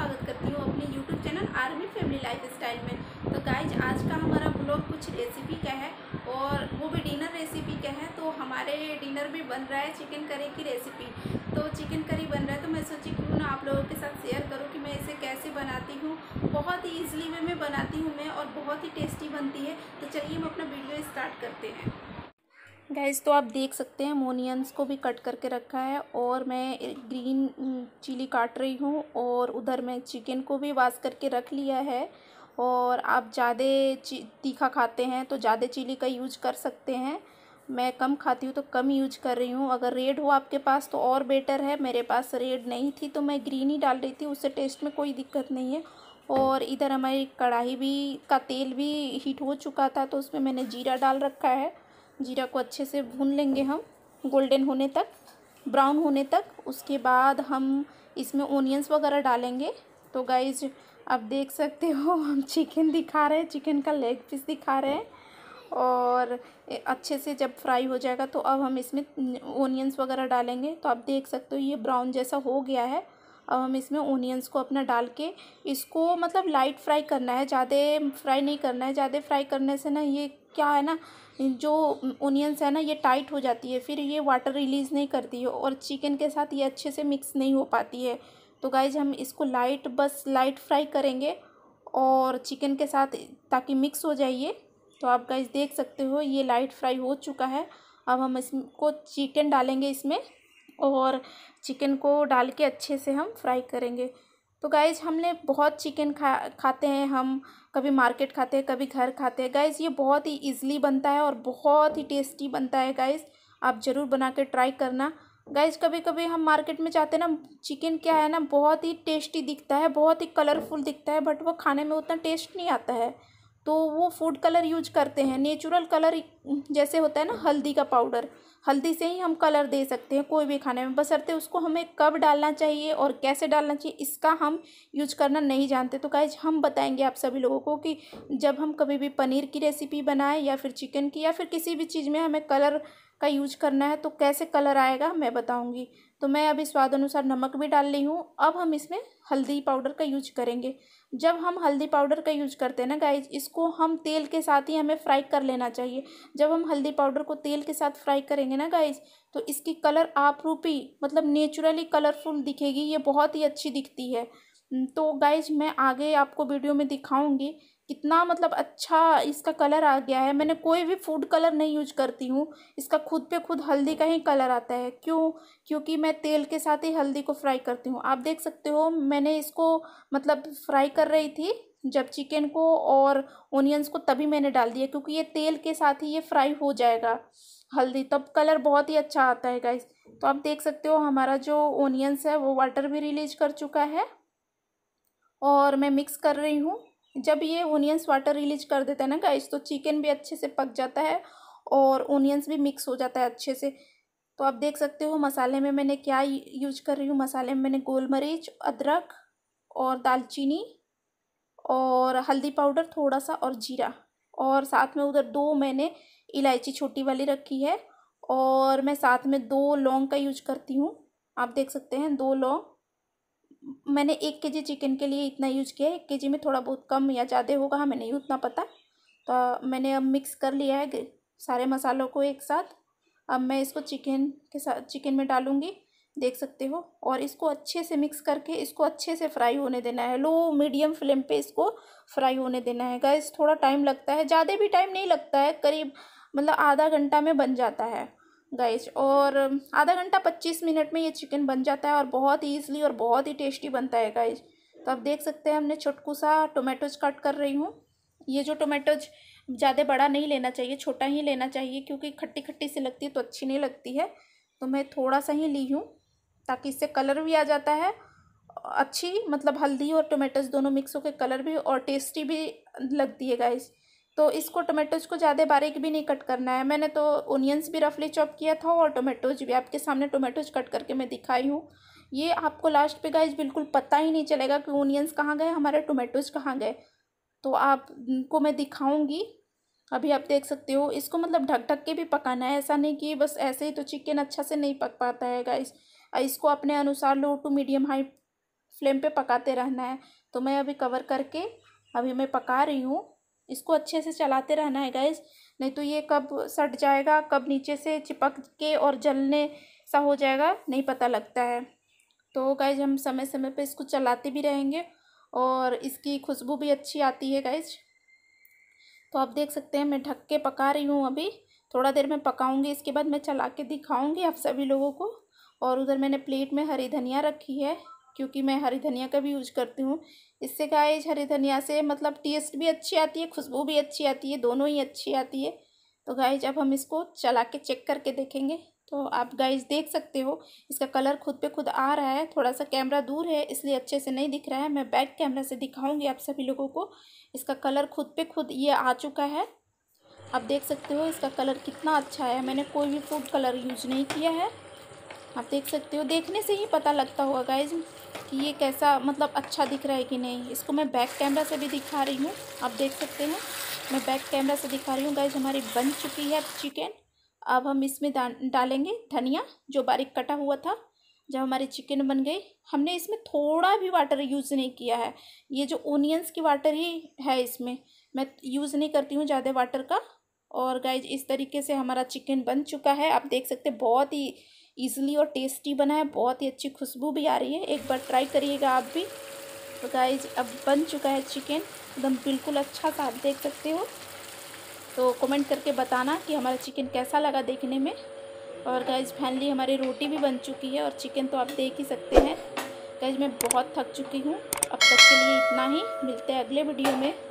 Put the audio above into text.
स्वागत करती हूँ अपने YouTube channel army family lifestyle में तो गाइज आज का हमारा ब्लॉग कुछ रेसिपी का है और वो भी डिनर रेसिपी का है तो हमारे डिनर में बन रहा है चिकन करी की रेसिपी तो चिकन करी बन रहा है तो मैं सोची क्यों ना आप लोगों के साथ शेयर करूँ कि मैं इसे कैसे बनाती हूँ बहुत ही ईजिली वे में बनाती हूँ मैं और बहुत ही टेस्टी बनती है तो चलिए हम अपना वीडियो स्टार्ट करते हैं गैस तो आप देख सकते हैं मोनियंस को भी कट करके रखा है और मैं ग्रीन चिली mm, काट रही हूँ और उधर मैं चिकन को भी वाश करके रख लिया है और आप ज़्यादा तीखा खाते हैं तो ज़्यादा चिली का यूज कर सकते हैं मैं कम खाती हूँ तो कम यूज कर रही हूँ अगर रेड हो आपके पास तो और बेटर है मेरे पास रेड नहीं थी तो मैं ग्रीन ही डाल रही थी उससे टेस्ट में कोई दिक्कत नहीं है और इधर हमारी कढ़ाई भी का तेल भी हीट हो चुका था तो उसमें मैंने जीरा डाल रखा है जीरा को अच्छे से भून लेंगे हम गोल्डन होने तक ब्राउन होने तक उसके बाद हम इसमें ओनियंस वगैरह डालेंगे तो गाइज आप देख सकते हो हम चिकन दिखा रहे हैं चिकन का लेग पीस दिखा रहे हैं और अच्छे से जब फ्राई हो जाएगा तो अब हम इसमें ओनियंस वगैरह डालेंगे तो आप देख सकते हो ये ब्राउन जैसा हो गया है अब हम इसमें ओनियंस को अपना डाल के इसको मतलब लाइट फ्राई करना है ज़्यादा फ्राई नहीं करना है ज़्यादा फ्राई करने से ना ये क्या है ना जो ओनियंस है ना ये टाइट हो जाती है फिर ये वाटर रिलीज़ नहीं करती है और चिकन के साथ ये अच्छे से मिक्स नहीं हो पाती है तो गाइज हम इसको लाइट बस लाइट फ्राई करेंगे और चिकन के साथ ताकि मिक्स हो जाइए तो आप गाइज देख सकते हो ये लाइट फ्राई हो चुका है अब हम इसको चिकन डालेंगे इसमें और चिकन को डाल के अच्छे से हम फ्राई करेंगे तो गाइज़ हमने बहुत चिकन खा खाते हैं हम कभी मार्केट खाते हैं कभी घर खाते हैं गाइज़ ये बहुत ही ईजिली बनता है और बहुत ही टेस्टी बनता है गाइज़ आप ज़रूर बना के ट्राई करना गाइज कभी कभी हम मार्केट में जाते हैं ना चिकन क्या है ना बहुत ही टेस्टी दिखता है बहुत ही कलरफुल दिखता है बट वो खाने में उतना टेस्ट नहीं आता है तो वो फूड कलर यूज करते हैं नेचुरल कलर जैसे होता है ना हल्दी का पाउडर हल्दी से ही हम कलर दे सकते हैं कोई भी खाने में बसरते उसको हमें कब डालना चाहिए और कैसे डालना चाहिए इसका हम यूज करना नहीं जानते तो गाइज हम बताएंगे आप सभी लोगों को कि जब हम कभी भी पनीर की रेसिपी बनाएं या फिर चिकन की या फिर किसी भी चीज़ में हमें कलर का यूज करना है तो कैसे कलर आएगा मैं बताऊँगी तो मैं अभी स्वाद अनुसार नमक भी डाल ली हूँ अब हम इसमें हल्दी पाउडर का यूज करेंगे जब हम हल्दी पाउडर का यूज करते हैं ना गाइज इसको हम तेल के साथ ही हमें फ्राई कर लेना चाहिए जब हम हल्दी पाउडर को तेल के साथ फ्राई करेंगे ना गाइज तो इसकी कलर आप रूपी मतलब नेचुरली कलरफुल दिखेगी ये बहुत ही अच्छी दिखती है तो गाइज मैं आगे आपको वीडियो में दिखाऊँगी कितना मतलब अच्छा इसका कलर आ गया है मैंने कोई भी फूड कलर नहीं यूज करती हूँ इसका खुद पे खुद हल्दी का ही कलर आता है क्यों क्योंकि मैं तेल के साथ ही हल्दी को फ्राई करती हूँ आप देख सकते हो मैंने इसको मतलब फ्राई कर रही थी जब चिकन को और ओनियंस को तभी मैंने डाल दिया क्योंकि ये तेल के साथ ही ये फ्राई हो जाएगा हल्दी तब कलर बहुत ही अच्छा आता है गाइस तो आप देख सकते हो हमारा जो ओनियंस है वो वाटर भी रिलीज कर चुका है और मैं मिक्स कर रही हूँ जब ये ओनियंस वाटर रिलीज कर देता है ना गाइस तो चिकन भी अच्छे से पक जाता है और ओनियंस भी मिक्स हो जाता है अच्छे से तो आप देख सकते हो मसाले में मैंने क्या यूज कर रही हूँ मसाले में मैंने गोल मरीच अदरक और दालचीनी और हल्दी पाउडर थोड़ा सा और जीरा और साथ में उधर दो मैंने इलायची छोटी वाली रखी है और मैं साथ में दो लौंग का यूज करती हूँ आप देख सकते हैं दो लौंग मैंने एक के जी चिकन के लिए इतना यूज़ किया है एक के जी में थोड़ा बहुत कम या ज़्यादा होगा हमें नहीं उतना पता तो मैंने अब मिक्स कर लिया है सारे मसालों को एक साथ अब मैं इसको चिकन के साथ चिकन में डालूँगी देख सकते हो और इसको अच्छे से मिक्स करके इसको अच्छे से फ्राई होने देना है लो मीडियम फ्लेम पे इसको फ्राई होने देना है गैस थोड़ा टाइम लगता है ज़्यादा भी टाइम नहीं लगता है करीब मतलब आधा घंटा में बन जाता है गाइस और um, आधा घंटा पच्चीस मिनट में ये चिकन बन जाता है और बहुत ईजली ईजिली और बहुत ही टेस्टी बनता है गाइस तो आप देख सकते हैं हमने छोटकू सा टोमेटोज कट कर रही हूँ ये जो टोमेटोज ज़्यादा बड़ा नहीं लेना चाहिए छोटा ही लेना चाहिए क्योंकि खट्टी खट्टी सी लगती है तो अच्छी नहीं लगती है तो मैं थोड़ा सा ही ली हूँ ताकि इससे कलर भी आ जाता है अच्छी मतलब हल्दी और टोमेटोज दोनों मिक्स होकर कलर भी और टेस्टी भी लगती है गाइज तो इसको टोमेटोज को ज़्यादा बारीक भी नहीं कट करना है मैंने तो ओनियंस भी रफली चॉप किया था और टोमेटोज भी आपके सामने टोमेटोज कट करके मैं दिखाई हूँ ये आपको लास्ट पे गाइज बिल्कुल पता ही नहीं चलेगा कि ओनियंस कहाँ गए हमारे टोमेटोज कहाँ गए तो आपको मैं दिखाऊंगी अभी आप देख सकते हो इसको मतलब ढक ढक के भी पकाना है ऐसा नहीं कि बस ऐसे ही तो चिकन अच्छा से नहीं पक पाता है गाइस इसको अपने अनुसार low to medium high flame पर पकाते रहना है तो मैं अभी कवर करके अभी मैं पका रही हूँ इसको अच्छे से चलाते रहना है गैस नहीं तो ये कब सट जाएगा कब नीचे से चिपक के और जलने सा हो जाएगा नहीं पता लगता है तो गैज हम समय समय पे इसको चलाते भी रहेंगे और इसकी खुशबू भी अच्छी आती है गैज तो आप देख सकते हैं मैं ढक के पका रही हूँ अभी थोड़ा देर में पकाऊंगी इसके बाद मैं चला के दिखाऊंगी आप सभी लोगों को और उधर मैंने प्लेट में हरी धनिया रखी है क्योंकि मैं हरी धनिया का भी यूज करती हूँ इससे क्या है हरी धनिया से मतलब टेस्ट भी अच्छी आती है खुशबू भी अच्छी आती है दोनों ही अच्छी आती है तो गाइज अब हम इसको चला के चेक करके देखेंगे तो आप गाइज देख सकते हो इसका कलर खुद पे खुद आ रहा है थोड़ा सा कैमरा दूर है इसलिए अच्छे से नहीं दिख रहा है मैं बैक कैमरा से दिखाऊंगी आप सभी लोगों को इसका कलर खुद पे खुद ये आ चुका है आप देख सकते हो इसका कलर कितना अच्छा है मैंने कोई भी फूड कलर यूज नहीं किया है आप देख सकते हो देखने से ही पता लगता होगा गाइज कि ये कैसा मतलब अच्छा दिख रहा है कि नहीं इसको मैं बैक कैमरा से भी दिखा रही हूँ आप देख सकते हैं मैं बैक कैमरा से दिखा रही हूँ गाइज हमारी बन चुकी है चिकन अब हम इसमें डालेंगे धनिया जो बारीक कटा हुआ था जब हमारी चिकन बन गई हमने इसमें थोड़ा भी वाटर यूज़ नहीं किया है ये जो ओनियंस की वाटर ही है इसमें मैं यूज़ नहीं करती हूँ ज़्यादा वाटर का और गाइज इस तरीके से हमारा चिकन बन चुका है आप देख सकते हैं बहुत ही ईजिली और टेस्टी बना है बहुत ही अच्छी खुशबू भी आ रही है एक बार ट्राई करिएगा आप भी तो गाइज अब बन चुका है चिकन एकदम बिल्कुल अच्छा सा आप देख सकते हो तो कमेंट करके बताना कि हमारा चिकन कैसा लगा देखने में और गाइज फाइनली हमारी रोटी भी बन चुकी है और चिकन तो आप देख ही सकते हैं गाइज मैं बहुत थक चुकी हूँ अब तक के लिए इतना ही मिलते हैं अगले वीडियो में